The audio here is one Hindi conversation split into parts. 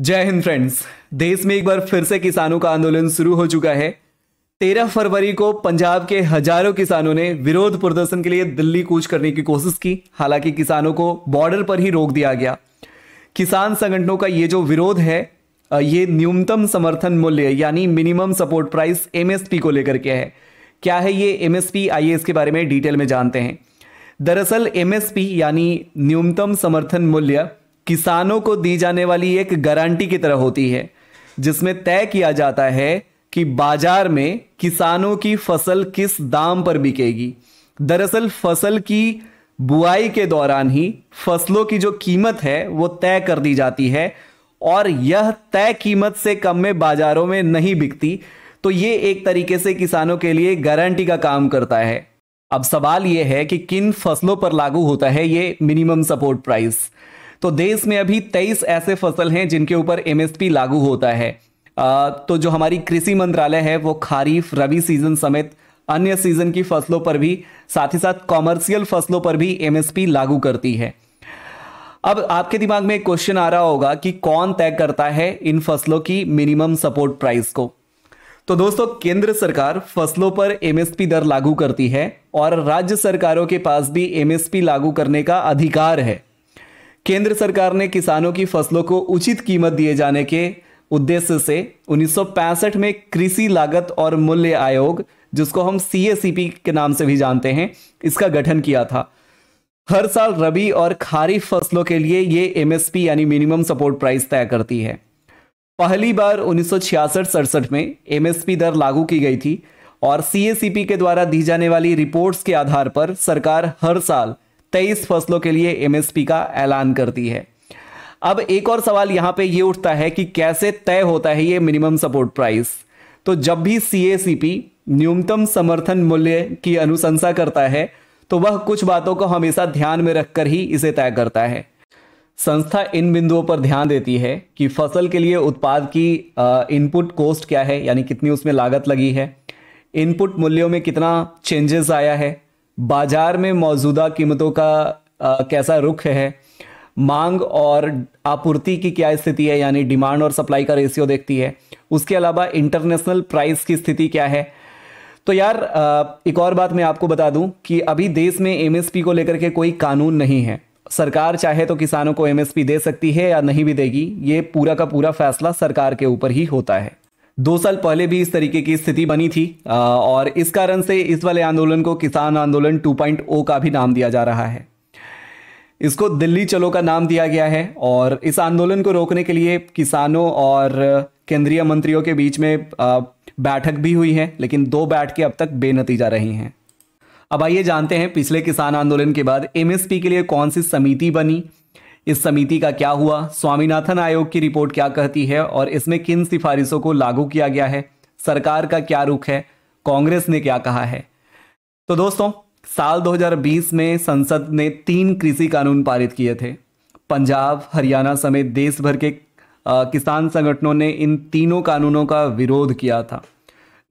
जय हिंद फ्रेंड्स देश में एक बार फिर से किसानों का आंदोलन शुरू हो चुका है तेरह फरवरी को पंजाब के हजारों किसानों ने विरोध प्रदर्शन के लिए दिल्ली कूच करने की कोशिश की हालांकि किसानों को बॉर्डर पर ही रोक दिया गया किसान संगठनों का ये जो विरोध है ये न्यूनतम समर्थन मूल्य यानी मिनिमम सपोर्ट प्राइस एमएसपी को लेकर के है क्या है ये एमएसपी आइए इसके बारे में डिटेल में जानते हैं दरअसल एमएसपी यानी न्यूनतम समर्थन मूल्य किसानों को दी जाने वाली एक गारंटी की तरह होती है जिसमें तय किया जाता है कि बाजार में किसानों की फसल किस दाम पर बिकेगी दरअसल फसल की बुआई के दौरान ही फसलों की जो कीमत है वो तय कर दी जाती है और यह तय कीमत से कम में बाजारों में नहीं बिकती तो ये एक तरीके से किसानों के लिए गारंटी का काम करता है अब सवाल यह है कि किन फसलों पर लागू होता है ये मिनिमम सपोर्ट प्राइस तो देश में अभी तेईस ऐसे फसल हैं जिनके ऊपर एमएसपी लागू होता है तो जो हमारी कृषि मंत्रालय है वो खारीफ रबी सीजन समेत अन्य सीजन की फसलों पर भी साथ ही साथ कॉमर्शियल फसलों पर भी एमएसपी लागू करती है अब आपके दिमाग में एक क्वेश्चन आ रहा होगा कि कौन तय करता है इन फसलों की मिनिमम सपोर्ट प्राइस को तो दोस्तों केंद्र सरकार फसलों पर एमएसपी दर लागू करती है और राज्य सरकारों के पास भी एमएसपी लागू करने का अधिकार है केंद्र सरकार ने किसानों की फसलों को उचित कीमत दिए जाने के उद्देश्य से उन्नीस में कृषि लागत और मूल्य आयोग जिसको हम सी के नाम से भी जानते हैं इसका गठन किया था हर साल रबी और खारीफ फसलों के लिए ये एमएसपी यानी मिनिमम सपोर्ट प्राइस तय करती है पहली बार उन्नीस सड़सठ में एमएसपी दर लागू की गई थी और सी के द्वारा दी जाने वाली रिपोर्ट्स के आधार पर सरकार हर साल तेईस फसलों के लिए एमएसपी का ऐलान करती है अब एक और सवाल यहां पे ये उठता है कि कैसे तय होता है ये मिनिमम सपोर्ट प्राइस तो जब भी सीएसीपी न्यूनतम समर्थन मूल्य की अनुशंसा करता है तो वह कुछ बातों को हमेशा ध्यान में रखकर ही इसे तय करता है संस्था इन बिंदुओं पर ध्यान देती है कि फसल के लिए उत्पाद की इनपुट कॉस्ट क्या है यानी कितनी उसमें लागत लगी है इनपुट मूल्यों में कितना चेंजेस आया है बाजार में मौजूदा कीमतों का आ, कैसा रुख है मांग और आपूर्ति की क्या स्थिति है यानी डिमांड और सप्लाई का रेशियो देखती है उसके अलावा इंटरनेशनल प्राइस की स्थिति क्या है तो यार एक और बात मैं आपको बता दूं कि अभी देश में एमएसपी को लेकर के कोई कानून नहीं है सरकार चाहे तो किसानों को एमएसपी दे सकती है या नहीं भी देगी ये पूरा का पूरा फैसला सरकार के ऊपर ही होता है दो साल पहले भी इस तरीके की स्थिति बनी थी और इस कारण से इस वाले आंदोलन को किसान आंदोलन 2.0 का भी नाम दिया जा रहा है इसको दिल्ली चलो का नाम दिया गया है और इस आंदोलन को रोकने के लिए किसानों और केंद्रीय मंत्रियों के बीच में बैठक भी हुई है लेकिन दो बैठकें अब तक बेनतीजा रही हैं अब आइए जानते हैं पिछले किसान आंदोलन के बाद एमएसपी के लिए कौन सी समिति बनी इस समिति का क्या हुआ स्वामीनाथन आयोग की रिपोर्ट क्या कहती है और इसमें किन सिफारिशों को लागू किया गया है सरकार का क्या रुख है कांग्रेस ने क्या कहा है तो दोस्तों साल 2020 में संसद ने तीन कृषि कानून पारित किए थे पंजाब हरियाणा समेत देश भर के किसान संगठनों ने इन तीनों कानूनों का विरोध किया था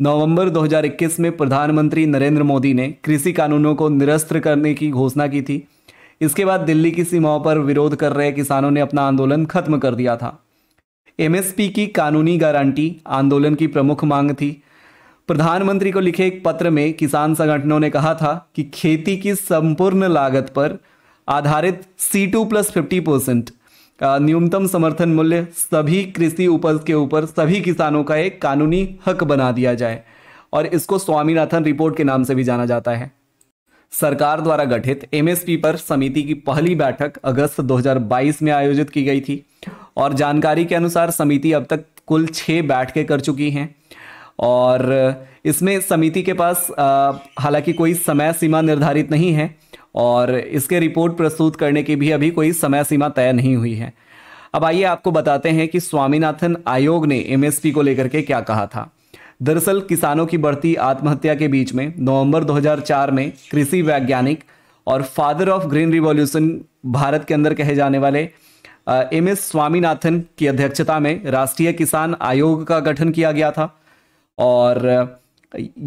नवंबर 2021 में प्रधानमंत्री नरेंद्र मोदी ने कृषि कानूनों को निरस्त करने की घोषणा की थी इसके बाद दिल्ली की सीमाओं पर विरोध कर रहे किसानों ने अपना आंदोलन खत्म कर दिया था एमएसपी की कानूनी गारंटी आंदोलन की प्रमुख मांग थी प्रधानमंत्री को लिखे एक पत्र में किसान संगठनों ने कहा था कि खेती की संपूर्ण लागत पर आधारित C two plus fifty percent न्यूनतम समर्थन मूल्य सभी कृषि उपज के ऊपर सभी किसानों का एक कानूनी हक बना दिया जाए और इसको स्वामीनाथन रिपोर्ट के नाम से भी जाना जाता है सरकार द्वारा गठित एमएसपी पर समिति की पहली बैठक अगस्त 2022 में आयोजित की गई थी और जानकारी के अनुसार समिति अब तक कुल छः बैठकें कर चुकी हैं और इसमें समिति के पास हालांकि कोई समय सीमा निर्धारित नहीं है और इसके रिपोर्ट प्रस्तुत करने की भी अभी कोई समय सीमा तय नहीं हुई है अब आइए आपको बताते हैं कि स्वामीनाथन आयोग ने एमएसपी को लेकर के क्या कहा था दरअसल किसानों की बढ़ती आत्महत्या के बीच में नवंबर 2004 में कृषि वैज्ञानिक और father of green revolution Bharat के अंदर कहे जाने वाले एम एस स्वामीनाथन की अध्यक्षता में राष्ट्रीय किसान आयोग का गठन किया गया था और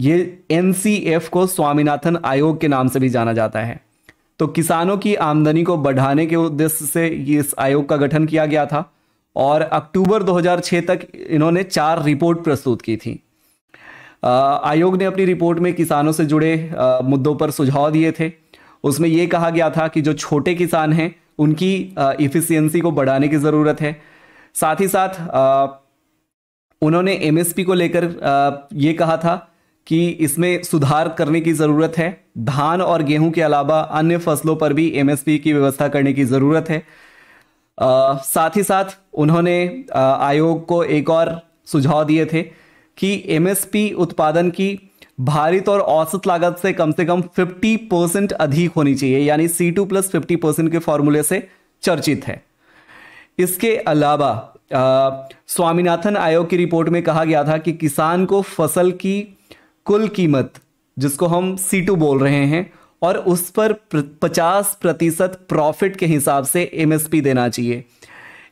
ये एन को स्वामीनाथन आयोग के नाम से भी जाना जाता है तो किसानों की आमदनी को बढ़ाने के उद्देश्य से इस आयोग का गठन किया गया था और अक्टूबर 2006 तक इन्होंने चार रिपोर्ट प्रस्तुत की थी आयोग ने अपनी रिपोर्ट में किसानों से जुड़े मुद्दों पर सुझाव दिए थे उसमें ये कहा गया था कि जो छोटे किसान हैं उनकी इफ़िशियंसी को बढ़ाने की ज़रूरत है साथ ही साथ उन्होंने एमएसपी को लेकर ये कहा था कि इसमें सुधार करने की ज़रूरत है धान और गेहूं के अलावा अन्य फसलों पर भी एमएसपी की व्यवस्था करने की ज़रूरत है आ, साथ ही साथ उन्होंने आयोग को एक और सुझाव दिए थे कि एमएसपी उत्पादन की भारित और औसत लागत से कम से कम 50 परसेंट अधिक होनी चाहिए यानी C two plus fifty percent के फॉर्मूले से चर्चित है इसके अलावा स्वामीनाथन आयोग की रिपोर्ट में कहा गया था कि किसान को फसल की कुल कीमत जिसको हम सी टू बोल रहे हैं और उस पर 50 प्रतिशत प्रॉफिट के हिसाब से एमएसपी देना चाहिए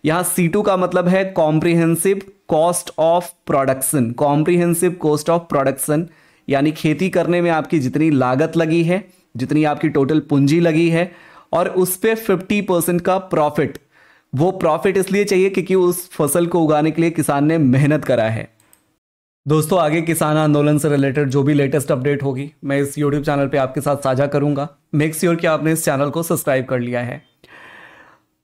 यहां C2 का मतलब है comprehensive cost of production comprehensive cost of production यानी खेती करने में आपकी जितनी लागत लगी है जितनी आपकी टोटल पूंजी लगी है और उस पर फिफ्टी परसेंट का प्रॉफिट वो प्रॉफिट इसलिए चाहिए क्योंकि उस फसल को उगाने के लिए किसान ने मेहनत करा है दोस्तों आगे किसान आंदोलन से रिलेटेड जो भी लेटेस्ट अपडेट होगी मैं इस यूट्यूब चैनल पे आपके साथ साझा करूंगा मेक श्योर sure कि आपने इस चैनल को सब्सक्राइब कर लिया है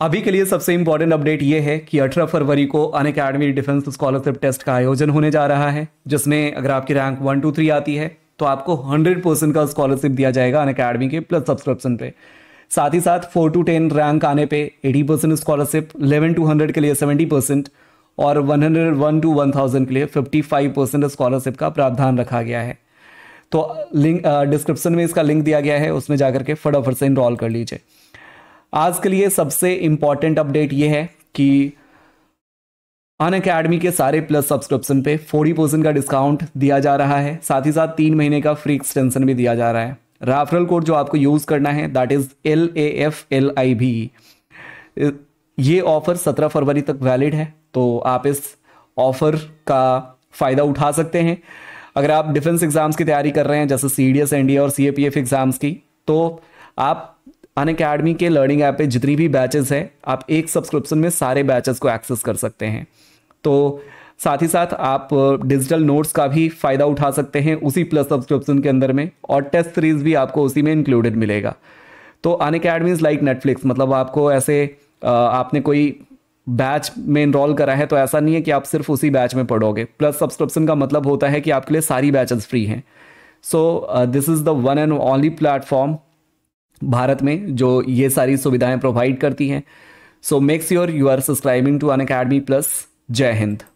अभी के लिए सबसे इंपॉर्टेंट अपडेट ये है कि 18 फरवरी को Unacademy defence scholarship test का आयोजन होने जा रहा है जिसमें अगर आपकी रैंक वन टू थ्री आती है तो आपको हंड्रेड परसेंट का स्कॉलरशिप दिया जाएगा अन अकेडमी के प्लस सब्सक्रिप्शन पे साथ ही साथ फोर टू टेन रैंक आने पे eighty percent scholarship eleven to hundred के लिए सेवेंटी परसेंट और one hundred one to one thousand के लिए फिफ्टी फाइव परसेंट स्कॉलरशिप का प्रावधान रखा गया है तो लिंक डिस्क्रिप्शन में इसका लिंक दिया गया है उसमें जाकर के फटाफट से इनरोल कर लीजिए आज के लिए सबसे इंपॉर्टेंट अपडेट ये है कि अन अकेडमी के सारे प्लस सब्सक्रिप्शन पे फोर्टी परसेंट का डिस्काउंट दिया जा रहा है साथ ही साथ तीन महीने का फ्री एक्सटेंशन भी दिया जा रहा है राफरल कोड जो आपको यूज़ करना है that is L A F L I भी ये ऑफ़र सत्रह फरवरी तक वैलिड है तो आप इस ऑफ़र का फ़ायदा उठा सकते हैं अगर आप डिफेंस एग्ज़ाम्स की तैयारी कर रहे हैं जैसे C D S N D और C A P F exams की तो आप अन अकेडमी के लर्निंग ऐप पे जितनी भी बैचेस हैं आप एक सब्सक्रिप्शन में सारे बैचेस को एक्सेस कर सकते हैं तो साथ ही साथ आप डिजिटल नोट्स का भी फ़ायदा उठा सकते हैं उसी प्लस सब्सक्रिप्शन के अंदर में और टेस्ट सीरीज भी आपको उसी में इंक्लूडेड मिलेगा तो Unacademy is like Netflix मतलब आपको ऐसे आपने कोई बैच में इनरोल करा है तो ऐसा नहीं है कि आप सिर्फ उसी बैच में पढ़ोगे प्लस सब्सक्रिप्शन का मतलब होता है कि आपके लिए सारी बैचेस फ्री हैं so this is the one and only platform Bharat में जो ये सारी सुविधाएं प्रोवाइड करती हैं so make sure you are subscribing to Unacademy plus जय हिंद